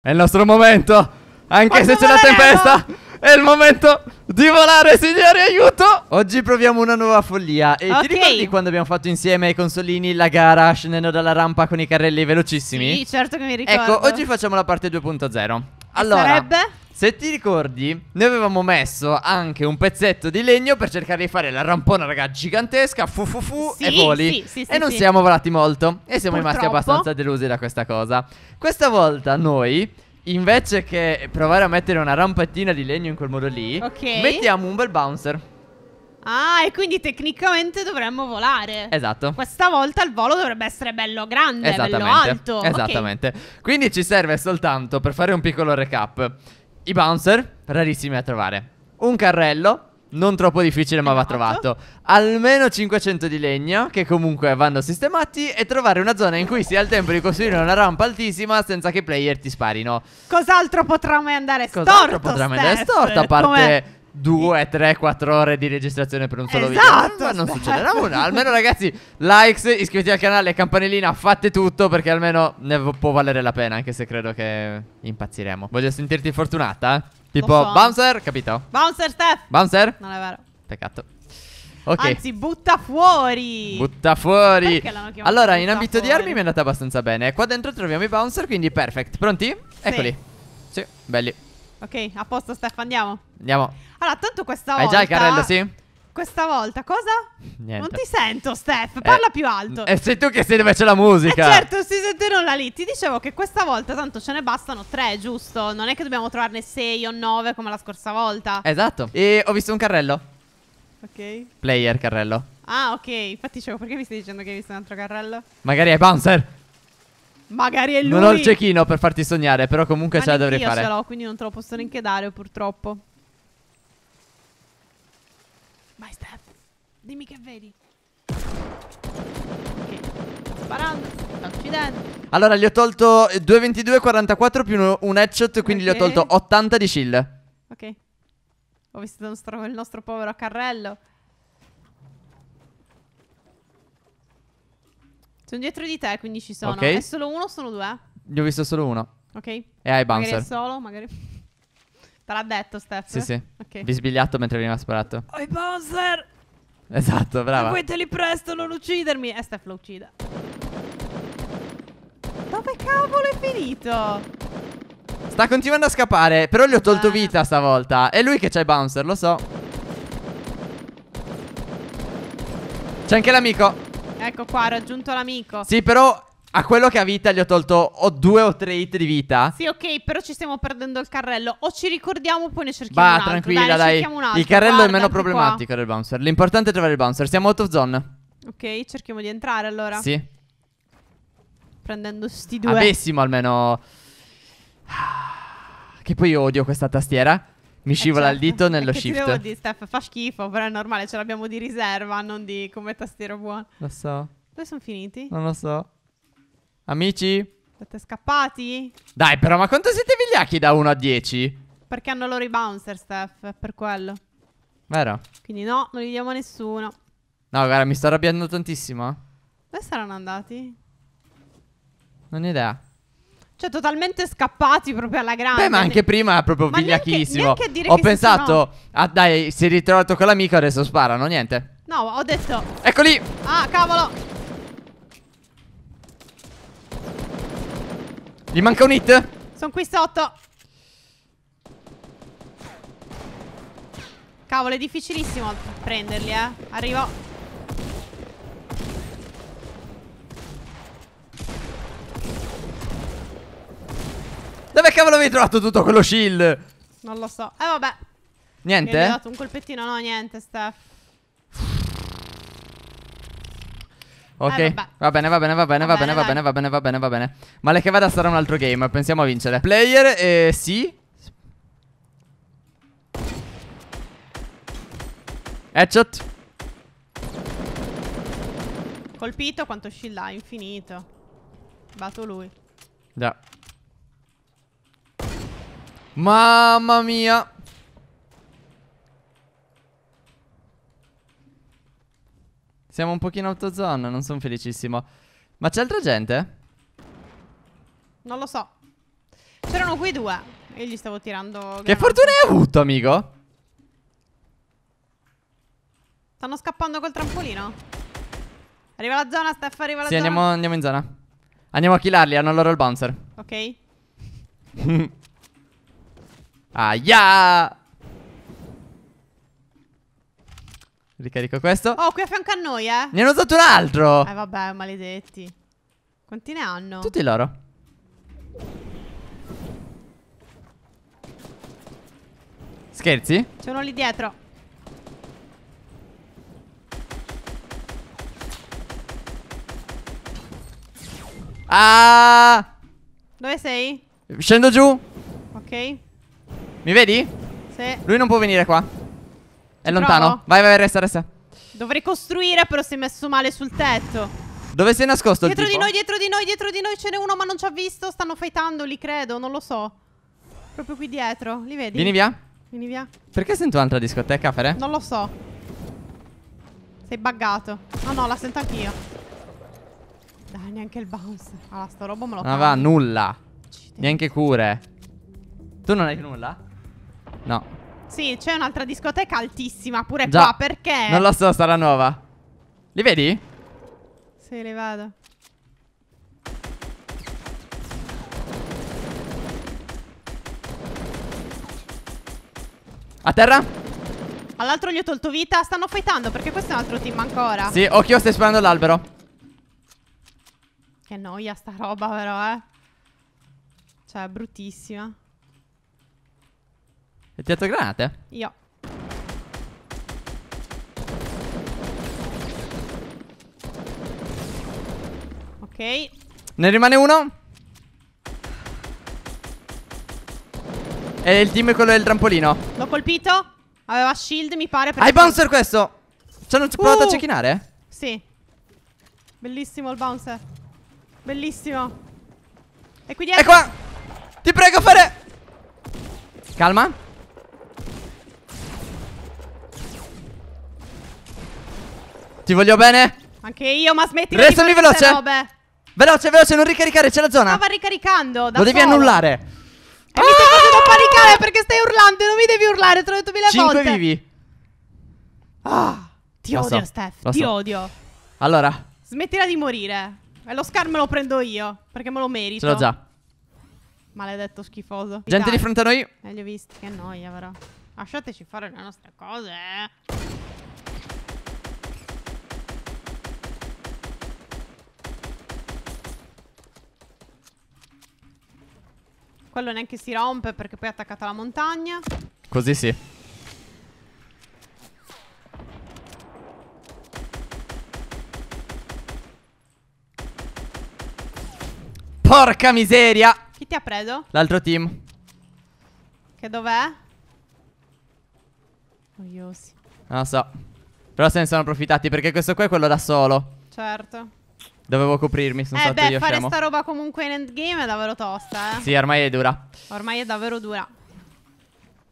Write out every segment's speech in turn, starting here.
È il nostro momento! Anche Quando se c'è la tempesta! È il momento di volare, signori, aiuto! Oggi proviamo una nuova follia. E okay. ti ricordi quando abbiamo fatto insieme ai consolini la gara scendendo dalla rampa con i carrelli velocissimi? Sì, certo che mi ricordo. Ecco, oggi facciamo la parte 2.0. Allora, sarebbe? Se ti ricordi, noi avevamo messo anche un pezzetto di legno per cercare di fare la rampona, raga, gigantesca, fu fu fu sì, e voli. Sì, sì, sì, e non siamo volati molto e siamo Purtroppo. rimasti abbastanza delusi da questa cosa. Questa volta noi invece che provare a mettere una rampettina di legno in quel modo lì, okay. mettiamo un bel bouncer. Ah, e quindi tecnicamente dovremmo volare. Esatto. Questa volta il volo dovrebbe essere bello grande, bello alto. Esattamente. Okay. Quindi ci serve soltanto, per fare un piccolo recap, i bouncer, rarissimi a trovare. Un carrello, non troppo difficile ma va esatto. trovato Almeno 500 di legno Che comunque vanno sistemati E trovare una zona in cui si ha il tempo di costruire una rampa altissima Senza che i player ti sparino Cos'altro potrà mai andare storto Cos'altro potrà mai andare storto A parte Come 2, 3, 4 ore di registrazione per un solo esatto, video. Ma non succederà una. Almeno, ragazzi, likes, iscriviti al canale, campanellina, fate tutto perché almeno ne può valere la pena. Anche se credo che impazziremo. Voglio sentirti fortunata. Eh? Tipo Posso? bouncer, capito? Bouncer, Steph. Bouncer? Non è vero. Peccato. Okay. Anzi, butta fuori. Butta fuori. Allora, in ambito fuori? di armi mi è andata abbastanza bene. Qua dentro troviamo i bouncer, quindi perfect. Pronti? Eccoli. sì belli. Ok, a posto Steph, andiamo. Andiamo. Allora, tanto questa volta... Hai già il carrello, sì? Questa volta, cosa? Niente. Non ti sento, Steph, eh, parla eh, più alto. E eh, sei tu che sei dove c'è la musica. Eh certo, si sente non la lì. Ti dicevo che questa volta tanto ce ne bastano tre, giusto? Non è che dobbiamo trovarne sei o nove come la scorsa volta. Esatto. E ho visto un carrello. Ok. Player carrello. Ah, ok. Infatti dicevo, perché mi stai dicendo che hai visto un altro carrello? Magari è bouncer. Magari è lui. Non ho il cecchino per farti sognare, però comunque Ma ce la dovrei io fare. Io ce l'ho, quindi non te lo posso neanche dare, purtroppo. Vai, Steph. Dimmi che vedi. Ok. Sparando, sta uccidendo. Allora, gli ho tolto 2,22,44 più un, un headshot, quindi okay. gli ho tolto 80 di shield. Ok. Ho visto il nostro, il nostro povero carrello. Sono dietro di te, quindi ci sono. Ok. È solo uno o sono due? Ne ho visto solo uno. Ok. E hai Bouncer. Magari è solo, magari... Te l'ha detto, Steph? Sì, sì. Ok. Vi sbigliato mentre veniva sparato. Hai Bouncer! Esatto, brava. Seguiteli presto, non uccidermi. E Steph lo uccide. Dove cavolo è finito? Sta continuando a scappare, però gli ho tolto vita stavolta. È lui che c'ha i bouncer, lo so. C'è anche l'amico. Ecco qua, ha raggiunto l'amico. Sì, però a quello che ha vita gli ho tolto o due o tre hit di vita. Sì, ok, però ci stiamo perdendo il carrello. O ci ricordiamo, poi ne cerchiamo bah, un altro. tranquilla, dai. dai. Altro. Il carrello Guarda, è meno problematico qua. del bouncer. L'importante è trovare il bouncer. Siamo out of zone. Ok, cerchiamo di entrare allora. Sì. Prendendo sti due. Avessimo almeno. Ah, che poi io odio questa tastiera. Mi eh, scivola certo. il dito nello che shift. Ti devo dire, Steph, fa schifo, però è normale, ce l'abbiamo di riserva, non di come tastiero buono. Lo so. Dove sono finiti? Non lo so. Amici? Siete scappati? Dai, però, ma quanto siete vigliacchi da 1 a 10? Perché hanno loro i bouncer, Steph, per quello. Vero? Quindi no, non li diamo a nessuno. No, guarda, mi sto arrabbiando tantissimo. Eh. Dove saranno andati? Non ho idea. Cioè, totalmente scappati proprio alla grande. Beh, ma anche prima è proprio ma vigliacchissimo. Neanche, neanche dire Ho che pensato, no. ah dai, si è ritrovato con l'amico, adesso sparano, niente. No, ho detto. Eccoli! Ah, cavolo! Gli manca un hit? Sono qui sotto. Cavolo, è difficilissimo prenderli, eh. Arrivo. cavolo avevi trovato tutto quello shield? Non lo so. Eh, vabbè. Niente? Mi hai dato un colpettino, no, niente, Steph. Ok, eh, va bene, va bene, va bene, va, bene, va bene, va bene, va bene, va bene. Male che vada sarà un altro game, pensiamo a vincere. Player, eh, sì. Headshot. Colpito quanto shield ha, infinito. Bato lui. Già. Mamma mia Siamo un pochino out zone Non sono felicissimo Ma c'è altra gente? Non lo so C'erano quei due E gli stavo tirando Che fortuna hai avuto amico? Stanno scappando col trampolino Arriva la zona Steph Arriva la sì, zona Sì andiamo, andiamo in zona Andiamo a killarli Hanno loro il bouncer Ok Aia! Ricarico questo. Oh, qui a fianco a noi, eh. Ne hanno usato un altro. Eh, vabbè, maledetti. Quanti ne hanno? Tutti loro. Scherzi? C'è uno lì dietro. Ah! Dove sei? Scendo giù. Ok. Mi vedi? Sì. Lui non può venire qua. È Ci lontano. Provo. Vai, vai, resta, resta. Dovrei costruire, però si è messo male sul tetto. Dove sei nascosto dietro di noi, dietro di noi, dietro di noi ce n'è uno ma non ci ha visto Stanno fightando lì, credo, non lo so Proprio qui dietro, li vedi? Vieni via Vieni via Perché sento un'altra discoteca, Fere? Non lo so Sei buggato Ah oh, no, la sento anch'io Dai, neanche il bounce Allora, ah, sto roba me lo fa. Ma va, nulla Uccidete. Neanche cure Tu non hai nulla? No. Sì, c'è un'altra discoteca altissima pure Già. qua, perché? Non lo so, sarà nuova. Li vedi? Sì, li vado. A terra? All'altro gli ho tolto vita. Stanno fightando perché questo è un altro team ancora. Sì, occhio, stai sparando l'albero. Che noia sta roba però, eh. Cioè, bruttissima. Hai tirato granate? Io. Ok. Ne rimane uno. E il team è quello del trampolino. L'ho colpito. Aveva shield, mi pare. Hai bouncer questo. Cioè, non ci ho uh! provato a cecchinare? Sì. Bellissimo il bouncer. Bellissimo. E qui dietro. È ecco qua. Ti prego, fare. Calma. Ti voglio bene. Anche io, ma smetti di fare veloce. Robe. Veloce, veloce, non ricaricare, c'è la zona. Stava ricaricando. Da Lo devi annullare. E ah! mi stai facendo ah! panicare perché stai urlando. Non mi devi urlare, te l'ho detto mille 5 volte. 5 vivi. Ah, ti lo odio, so, Steph. Ti so. odio. Allora, smettila di morire. E lo scar me lo prendo io. Perché me lo merito. Ce l'ho già. Maledetto schifoso. Gente Dai. di fronte a noi. Meglio eh, visto. Che noia, però. Lasciateci fare le nostre cose. Eh. quello neanche si rompe perché poi è attaccata alla montagna. Così sì. Porca miseria! Chi ti ha preso? L'altro team. Che dov'è? Noiosi. Non lo so. Però se ne sono approfittati perché questo qua è quello da solo. Certo. Dovevo coprirmi, sono eh stato beh, io fare scemo. sta roba comunque in endgame è davvero tosta, eh. Sì, ormai è dura. Ormai è davvero dura.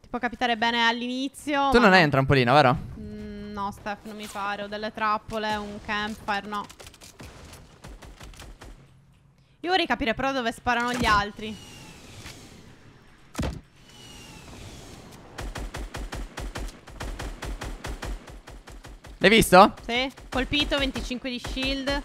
Ti può capitare bene all'inizio. Tu non hai un trampolino, vero? Mm, no, Steph, non mi pare. Ho delle trappole, un camper, no. Io vorrei capire però dove sparano gli altri. L'hai visto? Sì, colpito, 25 di shield.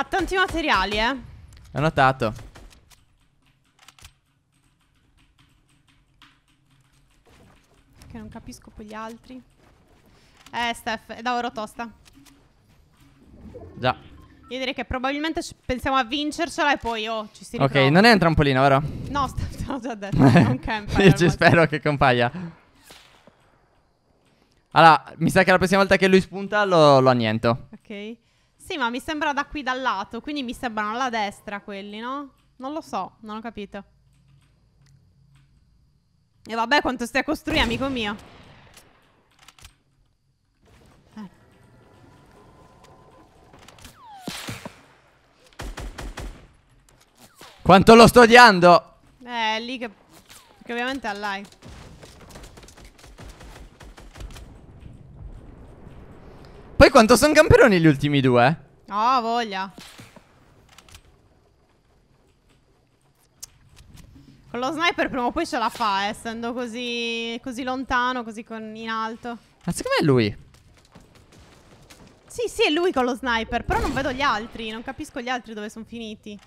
Ha tanti materiali, eh. L'ho notato. Che non capisco poi gli altri. Eh, Steph, è da oro tosta. Già. Io direi che probabilmente pensiamo a vincercela e poi oh, ci si riprova. Ok, non è un trampolino, vero? No, st- l'ho già detto. non campa. Io ci spero che compaia. Allora, mi sa che la prossima volta che lui spunta lo, lo anniento. Ok. Sì, ma mi sembra da qui dal lato, quindi mi sembrano alla destra quelli, no? Non lo so, non ho capito. E vabbè, quanto stai a costruire, amico mio. Quanto lo sto odiando! Eh, è lì che... Che ovviamente è live. Poi quanto sono camperoni gli ultimi due? Oh, voglia. Con lo sniper prima o poi ce la fa, eh, essendo così, così lontano, così con, in alto. Ma secondo me è lui. Sì, sì, è lui con lo sniper, però non vedo gli altri, non capisco gli altri dove sono finiti.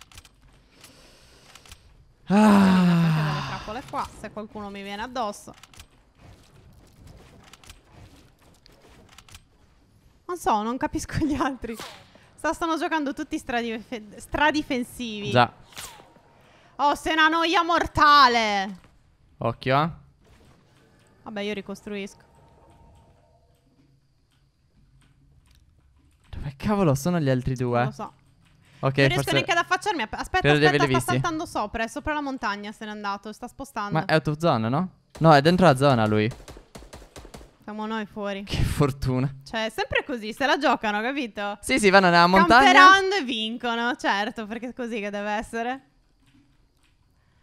Ah. Delle trappole qua, se qualcuno mi viene addosso. Non so, non capisco gli altri. stanno giocando tutti stradif stradifensivi. Già. Oh, se è una noia mortale. Occhio, eh. Vabbè, io ricostruisco. Dove cavolo sono gli altri due? Non lo so. Ok, non riesco neanche ad affacciarmi. Aspetta, Credo aspetta, sta visti. saltando sopra. È sopra la montagna se n'è andato. Sta spostando. Ma è out of zone, no? No, è dentro la zona lui. Siamo noi fuori. Che fortuna. Cioè, è sempre così, se la giocano, capito? Sì, sì, vanno nella montagna. Camperando e vincono, certo, perché è così che deve essere.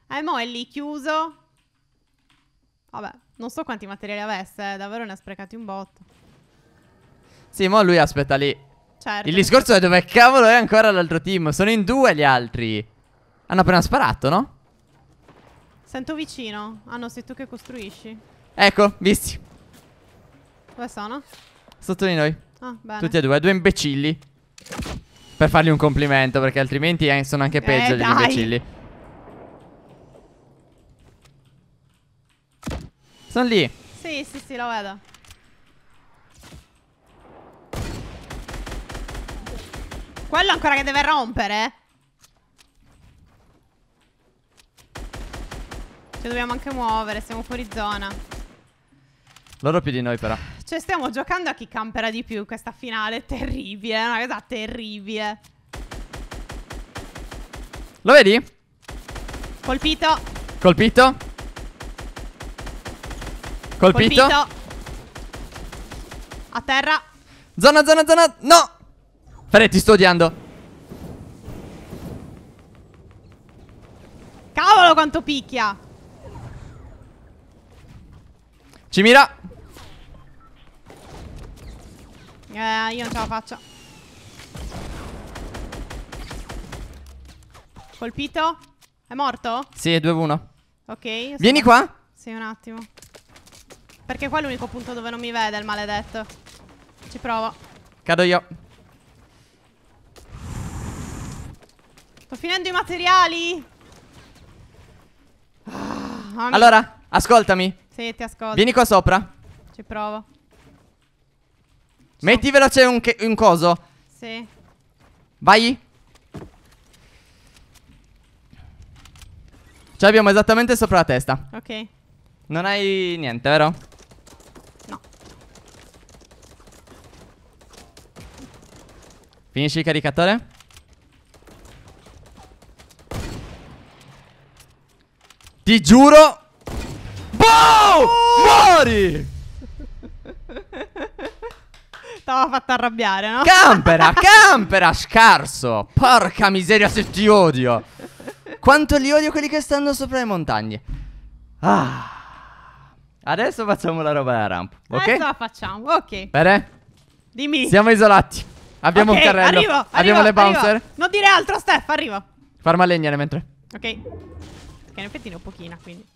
Eh, mo è lì chiuso. Vabbè, non so quanti materiali avesse, eh, davvero ne ha sprecati un botto. Sì, mo lui aspetta lì. Certo. Il discorso è dove cavolo è ancora l'altro team. Sono in due gli altri. Hanno appena sparato, no? Sento vicino. Ah no, sei tu che costruisci. Ecco, visti. Dove sono? Sotto di noi. Ah, bene. Tutti e due, due imbecilli. Per fargli un complimento, perché altrimenti eh, sono anche eh, peggio eh, gli dai. imbecilli. Sono lì. Sì, sì, sì, lo vedo. Quello ancora che deve rompere. Ci dobbiamo anche muovere, siamo fuori zona. Loro più di noi però. Cioè, stiamo giocando a chi camperà di più questa finale. Terribile, una cosa terribile. Lo vedi? Colpito. Colpito. Colpito. Colpito. A terra. Zona, zona, zona. No. Fred, ti sto odiando. Cavolo quanto picchia. Ci mira. Eh, io non ce la faccio. Colpito? È morto? Sì, 2-1. Ok. Vieni qua. Sì, un attimo. Perché qua è l'unico punto dove non mi vede il maledetto. Ci provo. Cado io. Sto finendo i materiali. Ah, allora, ascoltami. Sì, ti ascolto. Vieni qua sopra. Ci provo. Metti veloce un, un coso. Sì. Vai. Ce cioè, l'abbiamo esattamente sopra la testa. Ok. Non hai niente, vero? No. Finisci il caricatore? Ti giuro. Boh! Oh! Muori! Stava fatta arrabbiare, no? Campera, campera, scarso. Porca miseria se ti odio. Quanto li odio quelli che stanno sopra le montagne. Ah. Adesso facciamo la roba da ramp. Ok? Adesso la facciamo, ok. Bene? Dimmi. Siamo isolati. Abbiamo okay, un carrello. Arrivo, Abbiamo le bouncer. Arrivo. Non dire altro, Steph, arrivo. Farma legnare mentre. Ok. Perché in effetti ne ho pochina, quindi.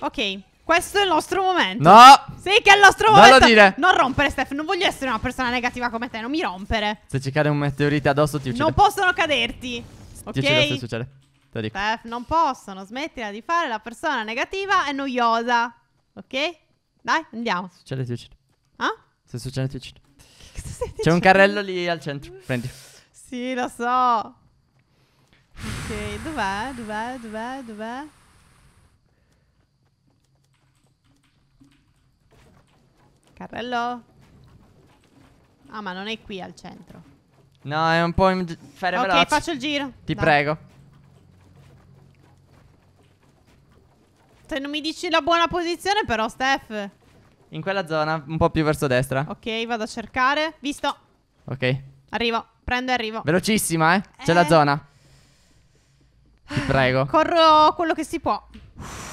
Ok. Questo è il nostro momento. No! Sì, che è il nostro momento. Non lo dire. Non rompere, Steph. Non voglio essere una persona negativa come te. Non mi rompere. Se ci cade un meteorite addosso, ti uccido. Non possono caderti. Ti ok? uccide se succede. Te dico. Steph, non possono. Smettila di fare la persona negativa e noiosa. Ok? Dai, andiamo. Se succede, ti uccido. Ah? Se succede, ti uccide. C'è un carrello lì al centro. Prendi. Sì, lo so. Ok, dov'è? Dov'è? Dov'è? Dov'è? Carrello? Ah, ma non è qui al centro. No, è un po' in... Fare ok, veloce. faccio il giro. Ti Dai. prego. Se non mi dici la buona posizione però, Steph. In quella zona, un po' più verso destra. Ok, vado a cercare. Visto. Ok. Arrivo, prendo e arrivo. Velocissima, eh. C'è eh. la zona. Ti prego. Corro quello che si può. Uff.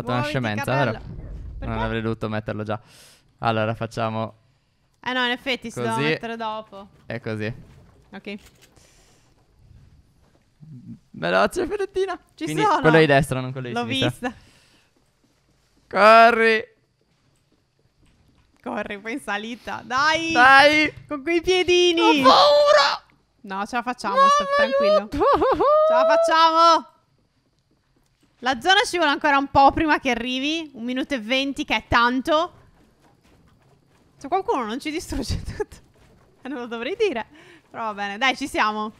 fatto Muoviti una scemenza. Allora, non avrei dovuto metterlo già. Allora facciamo. Eh no, in effetti si deve mettere dopo. È così. Ok. Veloce, Fiorentina. Ci Quindi sono. Quello di destra, non quello di L'ho sinistra. L'ho vista. Corri. Corri, poi in salita. Dai. Dai. Con quei piedini. Ho paura. No, ce la facciamo. Mamma sta tranquillo. Ce la facciamo. La zona ci vuole ancora un po' prima che arrivi. Un minuto e venti, che è tanto. Se qualcuno non ci distrugge tutto. Eh, non lo dovrei dire. Però va bene. Dai, ci siamo.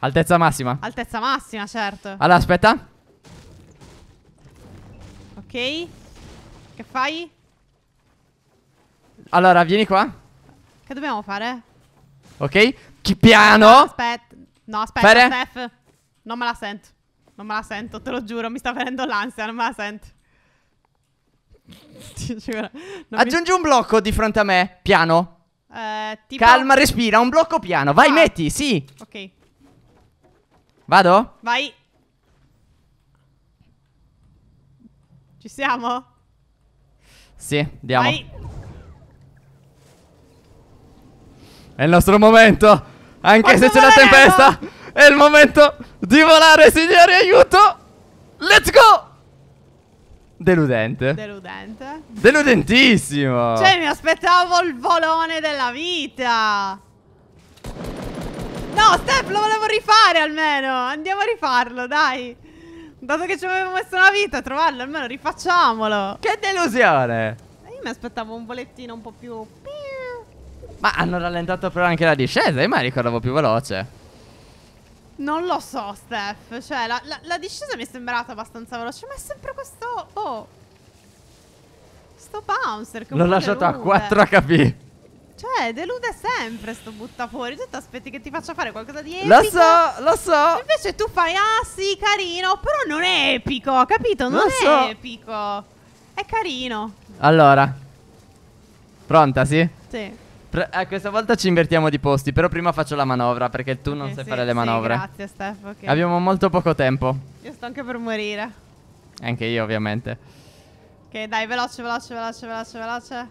Altezza massima. Altezza massima, certo. Allora, aspetta. Ok. Che fai? Allora, vieni qua. Che dobbiamo fare? Ok. Chi piano? aspetta. No, aspetta, Steph. Non me la sento. Non me la sento, te lo giuro, mi sta venendo l'ansia, non me la sento. Aggiungi mi... un blocco di fronte a me, piano. Eh, tipo... Calma, respira, un blocco piano. Vai, ah. metti, sì. Ok. Vado? Vai. Ci siamo? Sì, andiamo. Vai. È il nostro momento. Anche Quanto se c'è la tempesta. È il momento di volare, signori, aiuto! Let's go! Deludente. Deludente. Deludentissimo. Cioè, mi aspettavo il volone della vita. No, Step, lo volevo rifare almeno. Andiamo a rifarlo, dai. Dato che ci avevo messo una vita a trovarlo, almeno rifacciamolo. Che delusione. Io mi aspettavo un volettino un po' più... Ma hanno rallentato però anche la discesa, io me la ricordavo più veloce. Non lo so, Steph. Cioè, la, la, la, discesa mi è sembrata abbastanza veloce, ma è sempre questo... Oh! Sto bouncer L'ho lasciato a 4 HP. Cioè, delude sempre sto buttafuori. Tu ti aspetti che ti faccia fare qualcosa di epico. Lo so, lo so. Invece tu fai, ah sì, carino, però non è epico, capito? Non lo è so. epico. È carino. Allora. Pronta, sì? Sì. Pre- eh, questa volta ci invertiamo di posti, però prima faccio la manovra perché tu non sai sì, fare le manovre. Sì, grazie Steph. Okay. Abbiamo molto poco tempo. Io sto anche per morire. Anche io ovviamente. Ok, dai, veloce, veloce, veloce, veloce, veloce.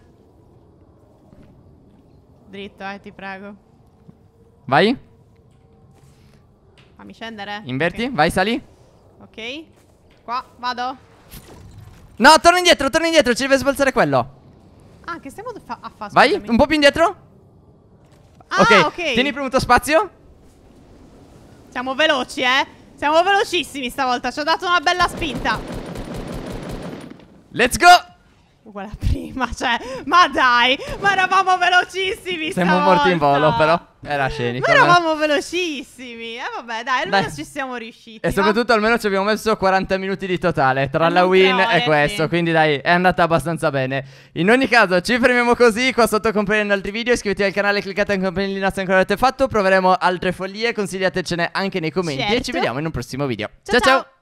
Dritto, eh, ti prego. Vai. Fammi scendere. Inverti, okay. vai, sali. Ok. Qua, vado. No, torna indietro, torna indietro, ci deve sbalzare quello. Ah, che stiamo fa a fare? Vai, un po' più indietro. Ah, ok. Tieni premuto spazio. Siamo veloci, eh. Siamo velocissimi stavolta. Ci ho dato una bella spinta. Let's go. Uguale a prima, cioè, ma dai, ma eravamo velocissimi. Siamo stavolta. morti in volo, però. Era scenico. Ma eravamo ma... velocissimi. Eh vabbè, dai, almeno dai. ci siamo riusciti. E soprattutto almeno ci abbiamo messo 40 minuti di totale tra la win e eh, questo. Sì. Quindi dai, è andata abbastanza bene. In ogni caso, ci fermiamo così. Qua sotto compaiono altri video. Iscrivetevi al canale, cliccate anche in campanellina se ancora l'avete fatto. Proveremo altre follie. Consigliatecene anche nei commenti. Certo. E ci certo. vediamo in un prossimo video. ciao. ciao. ciao. ciao.